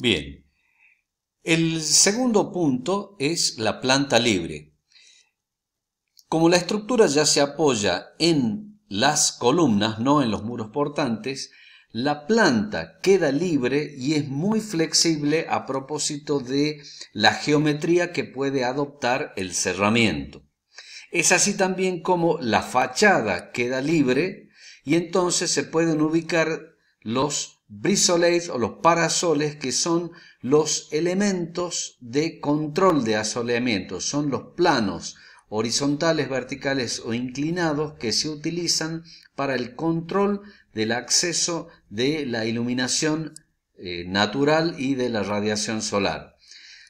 Bien. El segundo punto es la planta libre. Como la estructura ya se apoya en las columnas, no en los muros portantes, la planta queda libre y es muy flexible a propósito de la geometría que puede adoptar el cerramiento. Es así también como la fachada queda libre y entonces se pueden ubicar los brisoleis o los parasoles, que son los elementos de control de asoleamiento, son los planos horizontales, verticales o inclinados que se utilizan para el control del acceso de la iluminación eh, natural y de la radiación solar.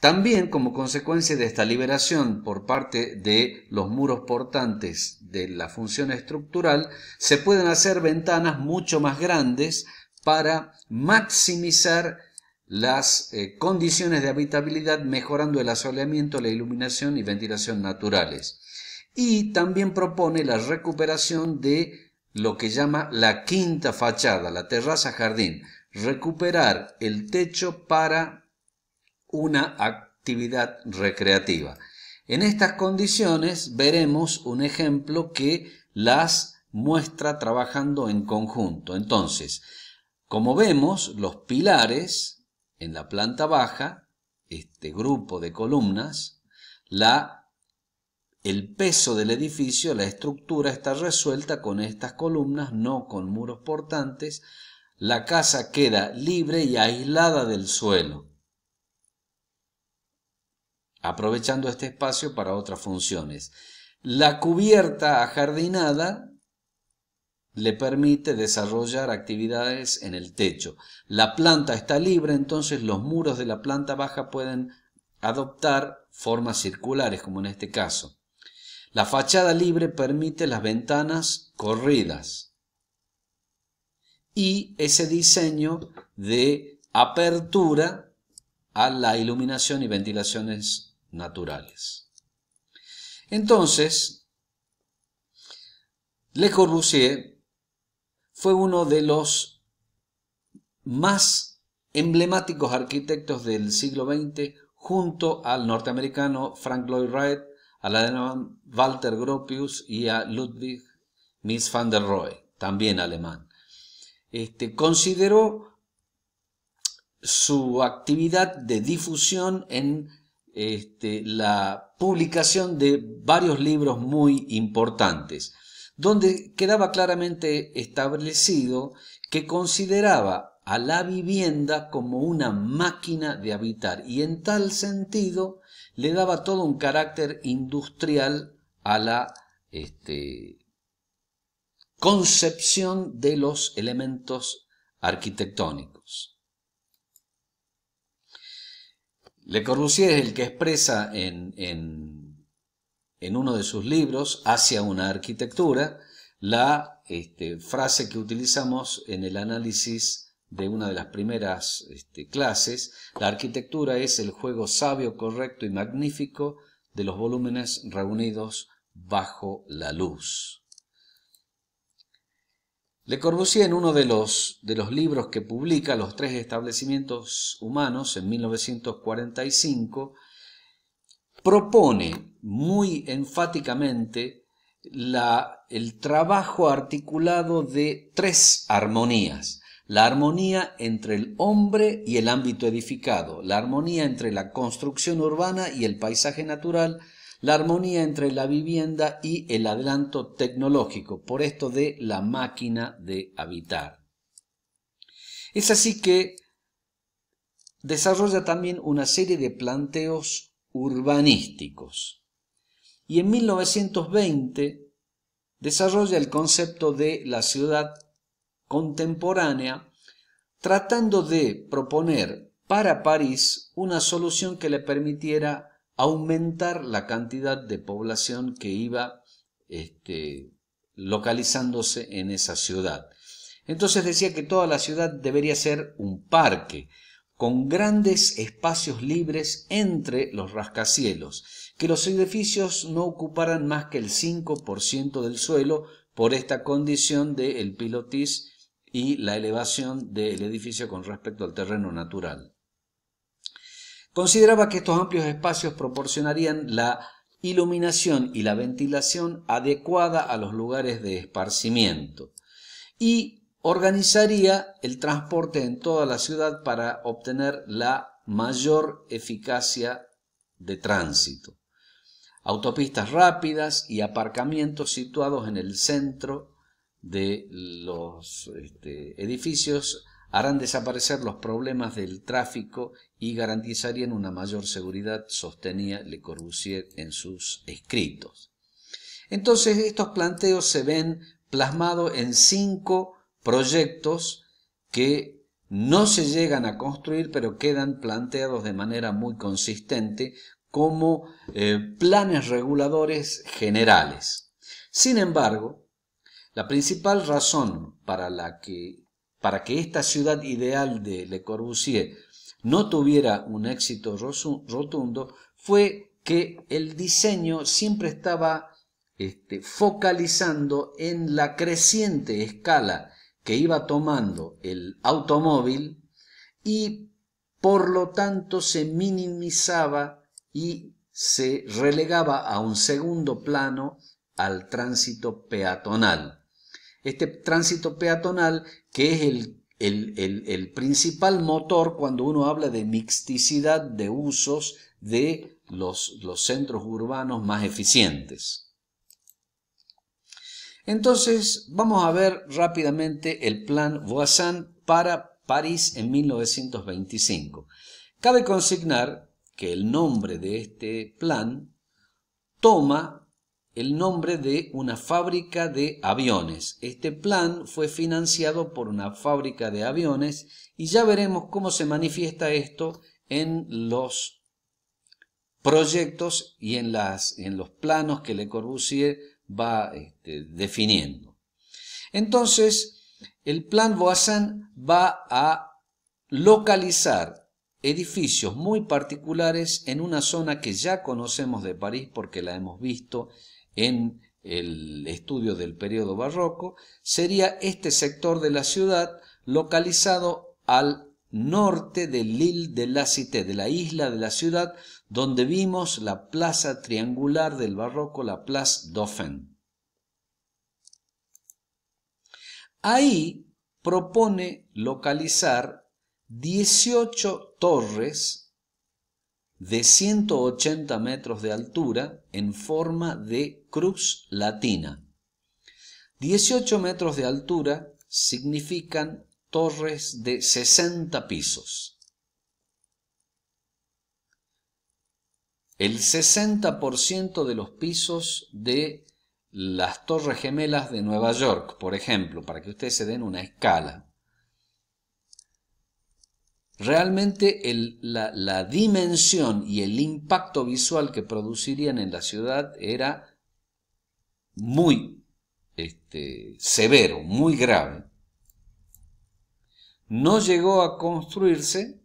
También como consecuencia de esta liberación por parte de los muros portantes de la función estructural, se pueden hacer ventanas mucho más grandes para maximizar las eh, condiciones de habitabilidad mejorando el asoleamiento, la iluminación y ventilación naturales. Y también propone la recuperación de lo que llama la quinta fachada, la terraza jardín, recuperar el techo para una actividad recreativa. En estas condiciones veremos un ejemplo que las muestra trabajando en conjunto. Entonces, como vemos, los pilares en la planta baja, este grupo de columnas, la, el peso del edificio, la estructura está resuelta con estas columnas, no con muros portantes. La casa queda libre y aislada del suelo aprovechando este espacio para otras funciones. La cubierta ajardinada le permite desarrollar actividades en el techo. La planta está libre, entonces los muros de la planta baja pueden adoptar formas circulares, como en este caso. La fachada libre permite las ventanas corridas y ese diseño de apertura a la iluminación y ventilaciones naturales. Entonces, Le Corbusier fue uno de los más emblemáticos arquitectos del siglo XX junto al norteamericano Frank Lloyd Wright, al alemán Walter Gropius y a Ludwig Mies van der Rohe, también alemán. Este, consideró su actividad de difusión en este, la publicación de varios libros muy importantes donde quedaba claramente establecido que consideraba a la vivienda como una máquina de habitar y en tal sentido le daba todo un carácter industrial a la este, concepción de los elementos arquitectónicos. Le Corbusier es el que expresa en en uno de sus libros, Hacia una arquitectura, la este, frase que utilizamos en el análisis de una de las primeras este, clases, la arquitectura es el juego sabio, correcto y magnífico de los volúmenes reunidos bajo la luz. Le Corbusier en uno de los, de los libros que publica Los tres establecimientos humanos en 1945 propone muy enfáticamente el trabajo articulado de tres armonías. La armonía entre el hombre y el ámbito edificado, la armonía entre la construcción urbana y el paisaje natural, la armonía entre la vivienda y el adelanto tecnológico, por esto de la máquina de habitar. Es así que desarrolla también una serie de planteos urbanísticos y en 1920 desarrolla el concepto de la ciudad contemporánea, tratando de proponer para París una solución que le permitiera aumentar la cantidad de población que iba este, localizándose en esa ciudad. Entonces decía que toda la ciudad debería ser un parque, con grandes espacios libres entre los rascacielos que los edificios no ocuparan más que el 5% del suelo por esta condición del el pilotis y la elevación del edificio con respecto al terreno natural. Consideraba que estos amplios espacios proporcionarían la iluminación y la ventilación adecuada a los lugares de esparcimiento y organizaría el transporte en toda la ciudad para obtener la mayor eficacia de tránsito autopistas rápidas y aparcamientos situados en el centro de los este, edificios harán desaparecer los problemas del tráfico y garantizarían una mayor seguridad, sostenía Le Corbusier en sus escritos. Entonces estos planteos se ven plasmados en cinco proyectos que no se llegan a construir pero quedan planteados de manera muy consistente como eh, planes reguladores generales. Sin embargo, la principal razón para, la que, para que esta ciudad ideal de Le Corbusier no tuviera un éxito rotundo fue que el diseño siempre estaba este, focalizando en la creciente escala que iba tomando el automóvil y por lo tanto se minimizaba y se relegaba a un segundo plano al tránsito peatonal. Este tránsito peatonal, que es el, principal motor cuando uno habla de mixticidad de usos de los, los centros urbanos más eficientes. Entonces, vamos a ver rápidamente el plan Voisin para París en 1925. Cabe consignar que el nombre de este plan toma el nombre de una fábrica de aviones. Este plan fue financiado por una fábrica de aviones y ya veremos cómo se manifiesta esto en los proyectos y en, las, en los planos que Le Corbusier va este, definiendo. Entonces, el plan Boazán va a localizar edificios muy particulares en una zona que ya conocemos de París porque la hemos visto en el estudio del periodo barroco, sería este sector de la ciudad localizado al norte de Lille de la Cité, de la isla de la ciudad, donde vimos la plaza triangular del barroco, la Place Dauphin. Ahí propone localizar 18 torres de 180 metros de altura en forma de cruz latina. 18 metros de altura significan torres de 60 pisos. El 60% de los pisos de las Torres Gemelas de Nueva York, por ejemplo, para que ustedes se den una escala. Realmente la, dimensión y el impacto visual que producirían en la ciudad era muy este, severo, muy grave. No llegó a construirse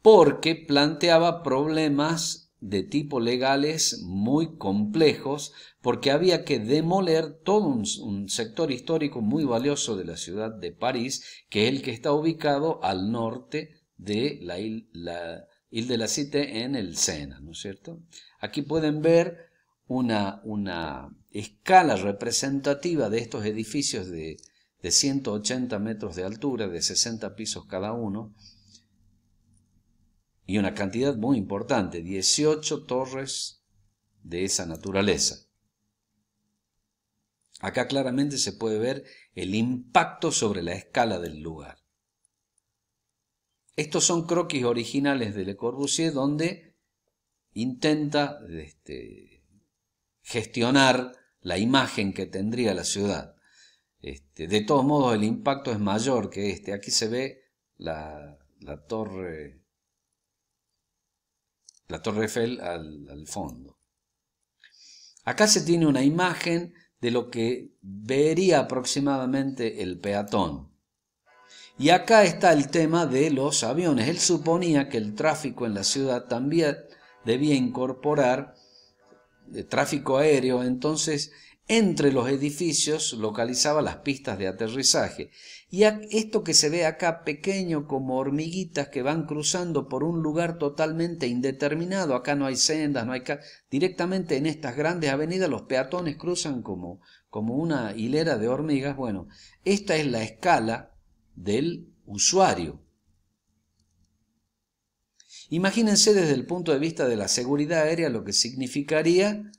porque planteaba problemas de tipo legales muy complejos porque había que demoler todo un, sector histórico muy valioso de la ciudad de París, que es el que está ubicado al norte de la isla de la Cité en el Sena, ¿no es cierto? Aquí pueden ver una, una escala representativa de estos edificios de, de 180 metros de altura, de 60 pisos cada uno, y una cantidad muy importante, 18 torres de esa naturaleza. Acá claramente se puede ver el impacto sobre la escala del lugar. Estos son croquis originales de Le Corbusier donde intenta este, gestionar la imagen que tendría la ciudad. Este, de todos modos el impacto es mayor que este. Aquí se ve la torre la Torre Eiffel al, fondo. Acá se tiene una imagen de lo que vería aproximadamente el peatón. Y acá está el tema de los aviones. Él suponía que el tráfico en la ciudad también debía incorporar de eh, tráfico aéreo, entonces entre los edificios localizaba las pistas de aterrizaje y esto que se ve acá pequeño como hormiguitas que van cruzando por un lugar totalmente indeterminado, acá no hay sendas, no hay directamente en estas grandes avenidas los peatones cruzan como como una hilera de hormigas, bueno, esta es la escala del usuario. Imagínense desde el punto de vista de la seguridad aérea lo que significaría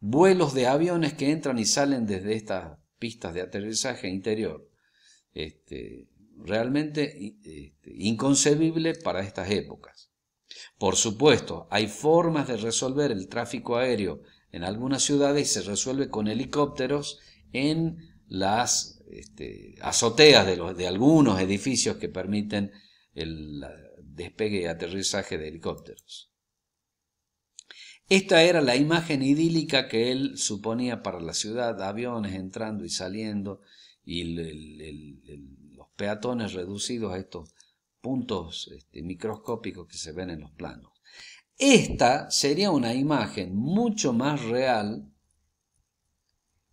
vuelos de aviones que entran y salen desde estas pistas de aterrizaje interior. Este, realmente este, inconcebible para estas épocas. Por supuesto, hay formas de resolver el tráfico aéreo en algunas ciudades y se resuelve con helicópteros en las este, azoteas de, de algunos edificios que permiten el despegue y aterrizaje de helicópteros. Esta era la imagen idílica que él suponía para la ciudad, aviones entrando y saliendo y los peatones reducidos a estos puntos este, microscópicos que se ven en los planos. Esta sería una imagen mucho más real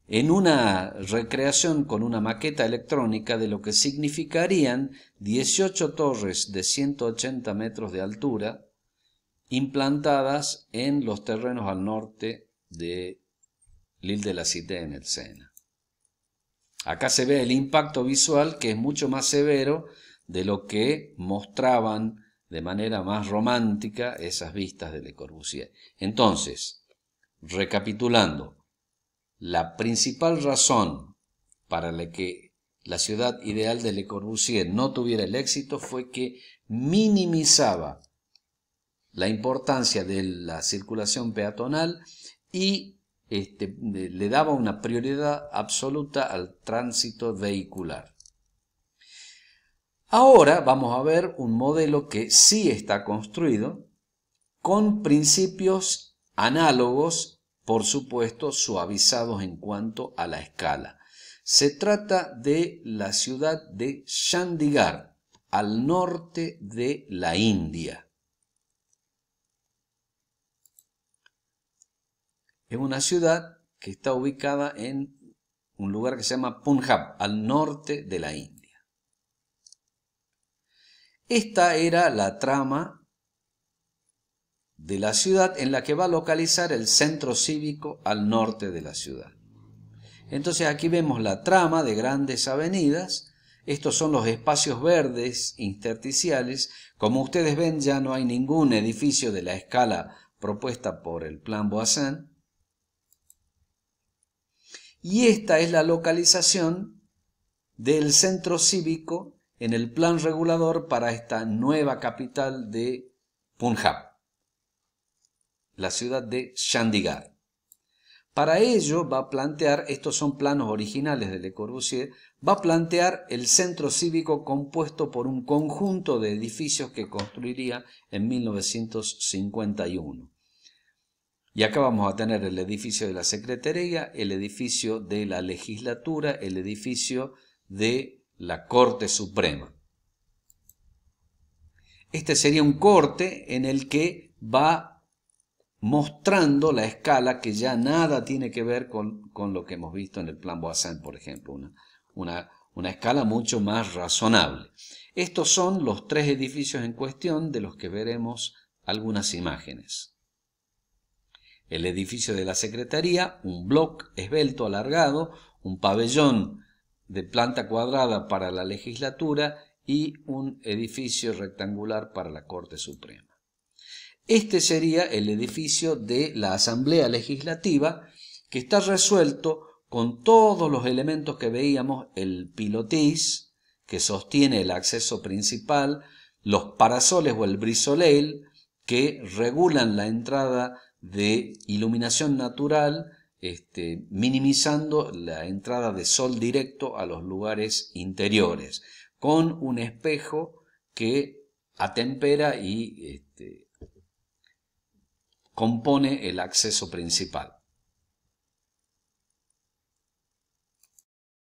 en una recreación con una maqueta electrónica de lo que significarían 18 torres de 180 metros de altura, implantadas en los terrenos al norte de Lille de la Cité en el Sena. Acá se ve el impacto visual que es mucho más severo de lo que mostraban de manera más romántica esas vistas de Le Corbusier. Entonces, recapitulando, la principal razón para la que la ciudad ideal de Le Corbusier no tuviera el éxito fue que minimizaba la importancia de la circulación peatonal y este, le daba una prioridad absoluta al tránsito vehicular. Ahora vamos a ver un modelo que sí está construido con principios análogos, por supuesto suavizados en cuanto a la escala. Se trata de la ciudad de Chandigarh, al norte de la India. Es una ciudad que está ubicada en un lugar que se llama Punjab, al norte de la India. Esta era la trama de la ciudad en la que va a localizar el centro cívico al norte de la ciudad. Entonces aquí vemos la trama de grandes avenidas. Estos son los espacios verdes intersticiales. Como ustedes ven, ya no hay ningún edificio de la escala propuesta por el plan Boazán, y esta es la localización del centro cívico en el plan regulador para esta nueva capital de Punjab, la ciudad de Chandigarh. Para ello va a plantear, estos son planos originales de Le Corbusier, va a plantear el centro cívico compuesto por un conjunto de edificios que construiría en 1951. Y acá vamos a tener el edificio de la Secretaría, el edificio de la Legislatura, el edificio de la Corte Suprema. Este sería un corte en el que va mostrando la escala que ya nada tiene que ver con, lo que hemos visto en el plan Boazán, por ejemplo, una, una escala mucho más razonable. Estos son los tres edificios en cuestión de los que veremos algunas imágenes el edificio de la Secretaría, un bloc esbelto alargado, un pabellón de planta cuadrada para la legislatura y un edificio rectangular para la Corte Suprema. Este sería el edificio de la Asamblea Legislativa que está resuelto con todos los elementos que veíamos, el pilotis que sostiene el acceso principal, los parasoles o el brisoleil que regulan la entrada de iluminación natural, este, minimizando la entrada de sol directo a los lugares interiores, con un espejo que atempera y este, compone el acceso principal.